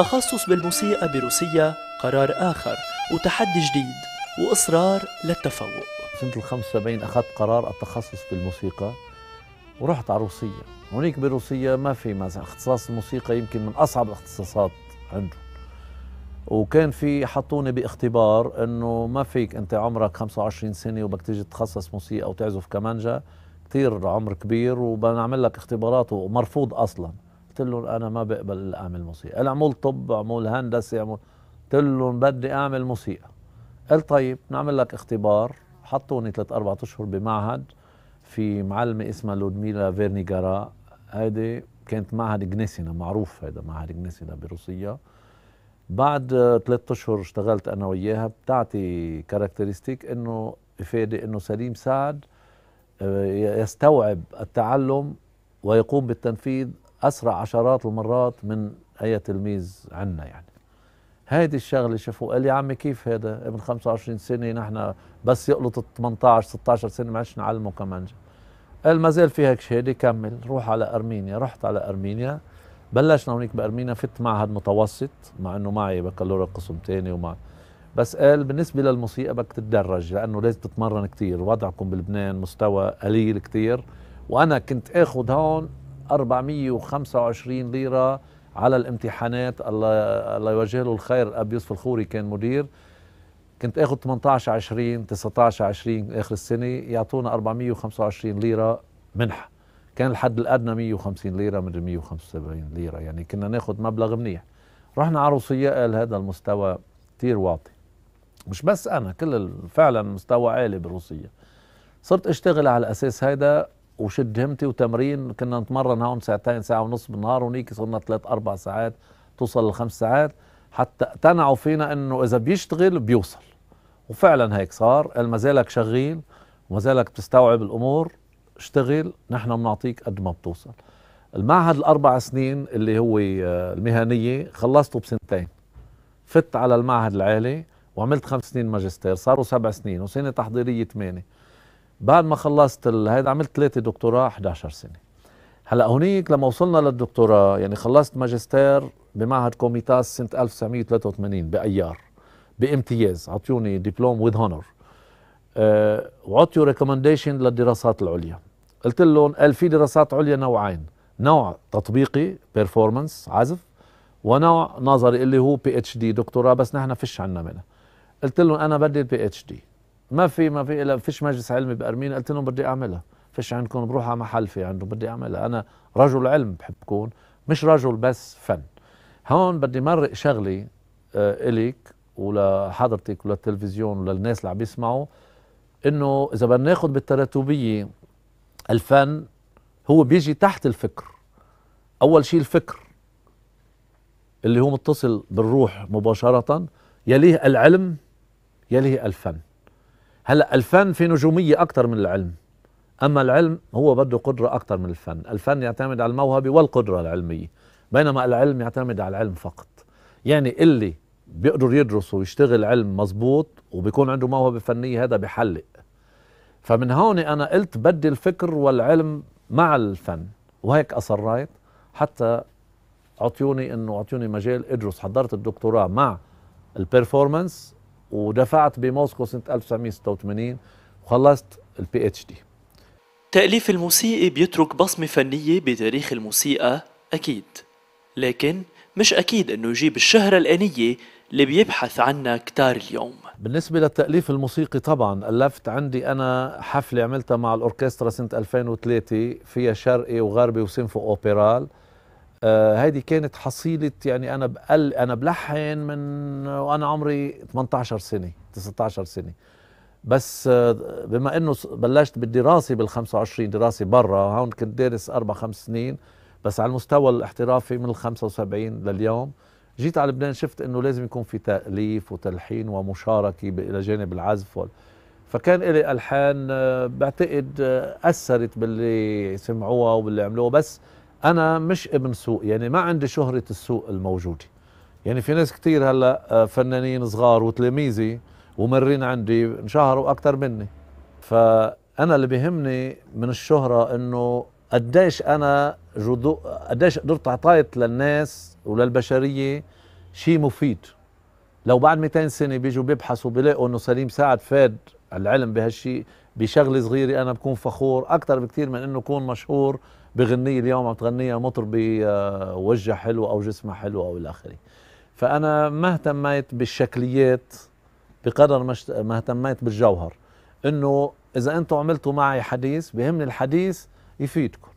تخصص بالموسيقى بروسيا قرار آخر وتحدي جديد وإصرار للتفوق سنة ال 75 أخذت قرار التخصص بالموسيقى ورحت على روسيا هناك بروسيا ما في مثلا اختصاص الموسيقى يمكن من أصعب الاختصاصات عندهم وكان في حطوني باختبار انه ما فيك انت عمرك 25 سنه وبدك تيجي تتخصص موسيقى او تعزف كمانجا كثير عمر كبير وبنعمل لك اختبارات ومرفوض اصلا قلت لهم انا ما بقبل اعمل موسيقى اعمل طب اعمل هندسه اعمل قلت لهم بدي اعمل موسيقى قال طيب نعمل لك اختبار حطوني ثلاث اربع اشهر بمعهد في معلمه اسمها لودميلا فيرنيغارا هيدي كانت معهد جنيسنا معروف هيدا معهد جنيسنا بروسيا بعد ثلاث اشهر اشتغلت انا وياها بتعطي كاركترستيك انه افاده انه سليم سعد آه، يستوعب التعلم ويقوم بالتنفيذ أسرع عشرات المرات من أي تلميذ عنا يعني هيدي الشغله شافوا قال لي يا عمي كيف هذا ابن 25 سنه نحن بس يقلط 18 16 سنه ما عادش نعلمه كمان قال ما زال في هيك شهاده كمل روح على ارمينيا رحت على ارمينيا بلشنا هونيك بارمينيا فت معهد متوسط مع انه معي بكالوريا قسم ثاني ومع بس قال بالنسبه للموسيقى بدك تتدرج لانه لازم تتمرن كثير وضعكم بلبنان مستوى قليل كثير وانا كنت اخذ هون 425 ليرة على الامتحانات الله الله يوجه له الخير أبي يوسف الخوري كان مدير كنت اخذ 18 20 19 20 اخر السنه يعطونا 425 ليره منحه كان الحد الادنى 150 ليره من 175 ليره يعني كنا ناخذ مبلغ منيح رحنا على روسيا هذا المستوى كثير واطي مش بس انا كل فعلا مستوى عالي بالروسية صرت اشتغل على اساس هيدا وشد همتي وتمرين كنا نتمرن هون ساعتين ساعه ونص بالنهار ونيك صرنا ثلاث اربع ساعات توصل لخمس ساعات حتى اقتنعوا فينا انه اذا بيشتغل بيوصل وفعلا هيك صار ما زالك شغيل وما زالك بتستوعب الامور اشتغل نحن بنعطيك قد ما بتوصل المعهد الاربع سنين اللي هو آه، المهنيه خلصته بسنتين فت على المعهد العالي وعملت خمس سنين ماجستير صاروا سبع سنين وسنه تحضيريه ثمانيه بعد ما خلصت هيدا عملت ثلاثه دكتوراه 11 سنه هلا هونيك لما وصلنا للدكتوراه يعني خلصت ماجستير بمعهد كوميتاس سنه 1983 بايار بامتياز عطيوني دبلوم وذ هونر أه وعطيوا ريكومنديشن للدراسات العليا قلت لهم قال في دراسات عليا نوعين نوع تطبيقي بيرفورمانس عزف ونوع نظري اللي هو بي اتش دي دكتوراه بس نحن فيش عنا منها قلت لهم انا بدي البي اتش دي ما في ما في الا فيش مجلس علمي بارمينيا قلت لهم بدي اعملها فيش عندكم بروح على محل في عندهم بدي اعملها انا رجل علم بحب كون مش رجل بس فن هون بدي مرق شغلي آه الك ولحضرتك وللتلفزيون وللناس اللي عم يسمعوا انه اذا بدنا ناخذ بالتراتبيه الفن هو بيجي تحت الفكر اول شيء الفكر اللي هو متصل بالروح مباشره يليه العلم يليه الفن هلا الفن في نجوميه اكثر من العلم اما العلم هو بده قدره اكثر من الفن الفن يعتمد على الموهبه والقدره العلميه بينما العلم يعتمد على العلم فقط يعني اللي بيقدر يدرس ويشتغل علم مزبوط وبيكون عنده موهبه فنيه هذا بحلق فمن هون انا قلت بدي الفكر والعلم مع الفن وهيك اصريت حتى عطيوني انه عطيوني مجال ادرس حضرت الدكتوراه مع البرفورمانس ودفعت بموسكو سنة 1986 وخلصت البي اتش دي تأليف الموسيقى بيترك بصمة فنية بتاريخ الموسيقى أكيد لكن مش أكيد أنه يجيب الشهرة الآنية اللي بيبحث عنها كتار اليوم بالنسبة للتأليف الموسيقي طبعا ألفت عندي أنا حفلة عملتها مع الأوركسترا سنة 2003 فيها شرقي وغربي وسينفو أوبرال آه، هذه آه كانت حصيلة يعني أنا بقل أنا بلحن من وأنا عمري 18 سنة 19 سنة بس آه بما أنه بلشت بالدراسة بال 25 دراسة برا هون كنت دارس أربع خمس سنين بس على المستوى الاحترافي من ال 75 لليوم جيت على لبنان شفت أنه لازم يكون في تأليف وتلحين ومشاركة إلى جانب العزف وال... فكان إلي ألحان آه، بعتقد آه، أثرت باللي سمعوها وباللي عملوها بس انا مش ابن سوق يعني ما عندي شهره السوق الموجوده يعني في ناس كتير هلا آه، فنانين صغار وتلاميذي ومرين عندي انشهروا اكثر مني فانا اللي بيهمني من الشهره انه قديش انا جدو قديش قدرت اعطيت للناس وللبشريه شيء مفيد لو بعد 200 سنه بيجوا بيبحثوا بيلاقوا انه سليم سعد فاد العلم بهالشيء بشغله صغيره انا بكون فخور اكثر بكثير من انه اكون مشهور بغنية اليوم عم تغنيها مطربي بوجه آه، حلو أو جسمه حلو أو إلى آخره فأنا ما اهتميت بالشكليات بقدر ما اهتميت بالجوهر إنه إذا أنتم عملتوا معي حديث بهمني الحديث يفيدكم